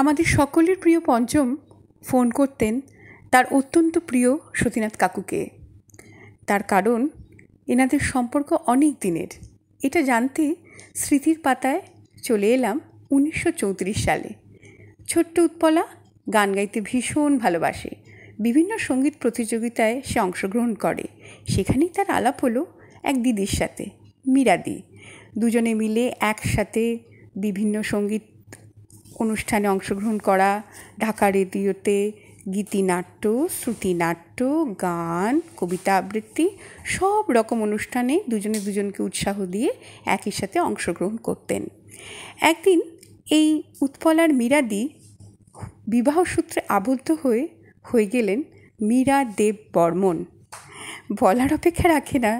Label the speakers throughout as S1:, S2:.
S1: আমাদের সকলের প্রিয় পঞ্চম ফোন করতেন তার অত্যন্ত প্রিয় সতীনাথ কাকুকে তার কারণ এনাদের সম্পর্ক অনেক দিনের এটা জানতে স্মৃতির পাতায় চলে এলাম উনিশশো সালে ছোট্ট উৎপলা গান গাইতে ভীষণ ভালোবাসে বিভিন্ন সঙ্গীত প্রতিযোগিতায় সে অংশগ্রহণ করে সেখানেই তার আলাপ হলো এক দিদির সাথে মীরাদি দুজনে মিলে একসাথে বিভিন্ন সঙ্গীত অনুষ্ঠানে অংশগ্রহণ করা ঢাকা রেডিওতে গীতিনাট্য শ্রুতিনাট্য গান কবিতা আবৃত্তি সব রকম অনুষ্ঠানে দুজনে দুজনকে উৎসাহ দিয়ে একই সাথে অংশগ্রহণ করতেন একদিন এই উৎপলার মীরাদি বিবাহ সূত্রে আবদ্ধ হয়ে হয়ে গেলেন মীরা দেব বর্মন বলার অপেক্ষা রাখে না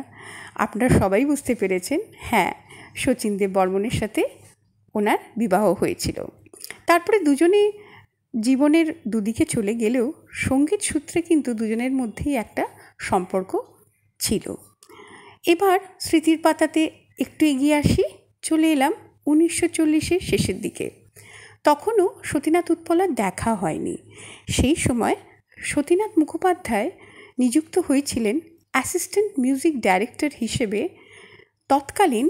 S1: আপনারা সবাই বুঝতে পেরেছেন হ্যাঁ শচীন দেব বর্মনের সাথে ওনার বিবাহ হয়েছিল তারপরে দুজনে জীবনের দুদিকে চলে গেলেও সঙ্গীত সূত্রে কিন্তু দুজনের মধ্যেই একটা সম্পর্ক ছিল এবার স্মৃতির পাতাতে একটু এগিয়ে আসি চলে এলাম উনিশশো চল্লিশের শেষের দিকে তখনও সতীনাথ উৎপলার দেখা হয়নি সেই সময় সতীনাথ মুখোপাধ্যায় নিযুক্ত হয়েছিলেন অ্যাসিস্ট্যান্ট মিউজিক ডাইরেক্টর হিসেবে তৎকালীন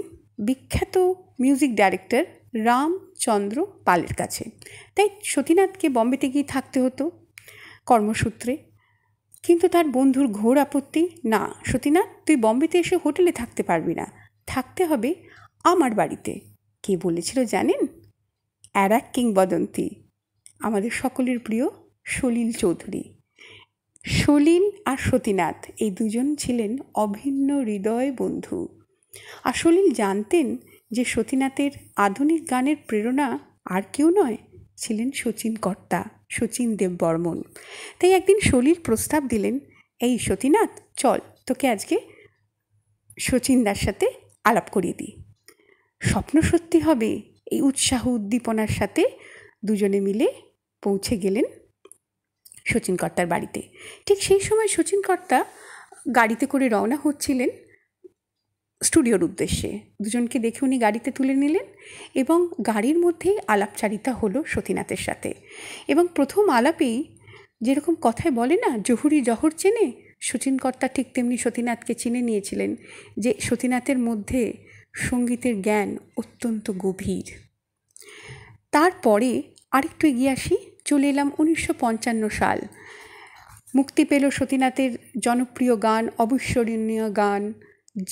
S1: বিখ্যাত মিউজিক ডাইরেক্টর রামচন্দ্র পালের কাছে তাই সতীনাথকে বম্বেতে গিয়ে থাকতে হতো কর্মসূত্রে কিন্তু তার বন্ধুর ঘোর আপত্তি না সতীনাথ তুই বম্বেতে এসে হোটেলে থাকতে পারবি না থাকতে হবে আমার বাড়িতে কে বলেছিল জানেন আর এক কিংবদন্তি আমাদের সকলের প্রিয় সলিল চৌধুরী সলিল আর সতীনাথ এই দুজন ছিলেন অভিন্ন হৃদয় বন্ধু আর সলিল জানতেন যে সতীনাথের আধুনিক গানের প্রেরণা আর কেউ নয় ছিলেন শচীন কর্তা শচীন দেব বর্মন তাই একদিন শলির প্রস্তাব দিলেন এই সতীনাথ চল তোকে আজকে শচীনদার সাথে আলাপ করিয়ে দিই স্বপ্ন সত্যি হবে এই উৎসাহ উদ্দীপনার সাথে দুজনে মিলে পৌঁছে গেলেন কর্তার বাড়িতে ঠিক সেই সময় শচীনকর্তা গাড়িতে করে রওনা হচ্ছিলেন স্টুডিওর উদ্দেশ্যে দুজনকে দেখে উনি গাড়িতে তুলে নিলেন এবং গাড়ির মধ্যেই আলাপচারিতা হলো সতীনাথের সাথে এবং প্রথম আলাপেই যেরকম কথায় বলে না জহুরি জহর চেনে শচীনকর্তা ঠিক তেমনি সতীনাথকে চিনে নিয়েছিলেন যে সতীনাথের মধ্যে সঙ্গীতের জ্ঞান অত্যন্ত গভীর তারপরে আরেকটু এগিয়ে আসি চলে এলাম উনিশশো সাল মুক্তি পেল সতীনাথের জনপ্রিয় গান অবিস্মরণীয় গান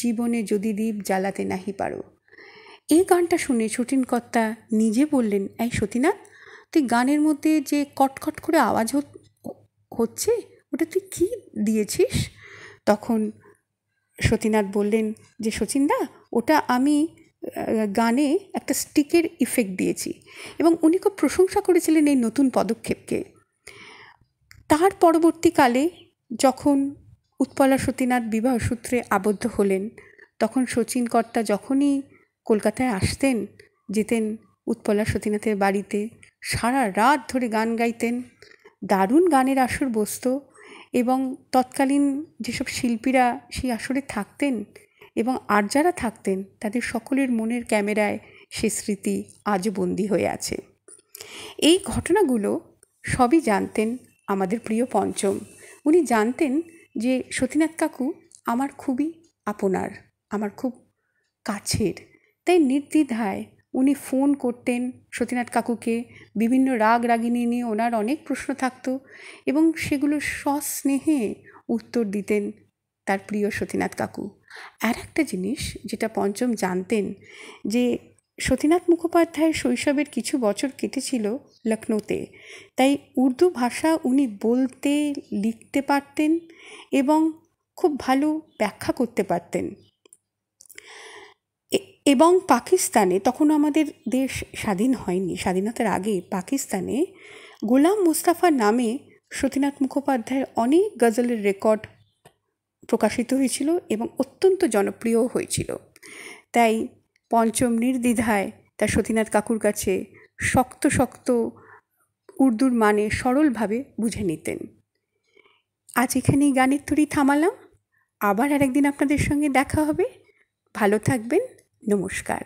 S1: জীবনে যদি দীপ জ্বালাতে নাহি পারো এই গানটা শুনে কর্তা নিজে বললেন এই সতীনাথ তুই গানের মধ্যে যে কটকট করে আওয়াজ হচ্ছে ওটা তুই কী দিয়েছিস তখন সতীনাথ বললেন যে সচিনদা ওটা আমি গানে একটা স্টিকের ইফেক্ট দিয়েছি এবং উনি খুব প্রশংসা করেছিলেন এই নতুন পদক্ষেপকে তার পরবর্তীকালে যখন উৎপলা সতীনাথ বিবাহ সূত্রে আবদ্ধ হলেন তখন শচীনকর্তা যখনই কলকাতায় আসতেন যেতেন উৎপলা সতীনাথের বাড়িতে সারা রাত ধরে গান গাইতেন দারুণ গানের আসর বসত এবং তৎকালীন যেসব শিল্পীরা সেই আসরে থাকতেন এবং আর যারা থাকতেন তাদের সকলের মনের ক্যামেরায় সে স্মৃতি আজও বন্দি হয়ে আছে এই ঘটনাগুলো সবই জানতেন আমাদের প্রিয় পঞ্চম উনি জানতেন যে সতীনাথ কাকু আমার খুবই আপনার আমার খুব কাছের তাই নির্দ্বিধায় উনি ফোন করতেন সতীনাথ কাকুকে বিভিন্ন রাগ রাগিনী নিয়ে ওনার অনেক প্রশ্ন থাকতো এবং সেগুলো সস্নেহে উত্তর দিতেন তার প্রিয় সতীনাথ কাকু আর একটা জিনিস যেটা পঞ্চম জানতেন যে সতীনাথ মুখোপাধ্যায়ের শৈশবের কিছু বছর কেটেছিল লখনৌতে তাই উর্দু ভাষা উনি বলতে লিখতে পারতেন এবং খুব ভালো ব্যাখ্যা করতে পারতেন এবং পাকিস্তানে তখন আমাদের দেশ স্বাধীন হয়নি স্বাধীনতার আগে পাকিস্তানে গোলাম মুস্তাফা নামে সতীনাথ মুখোপাধ্যায়ের অনেক গজলের রেকর্ড প্রকাশিত হয়েছিল এবং অত্যন্ত জনপ্রিয় হয়েছিল তাই পঞ্চম নির্দ্বিধায় তার সতীনাথ কাকুর কাছে শক্ত শক্ত উর্দুর মানে সরলভাবে বুঝে নিতেন আজ এখানেই গানের তরি থামালাম আবার আরেকদিন আপনাদের সঙ্গে দেখা হবে ভালো থাকবেন নমস্কার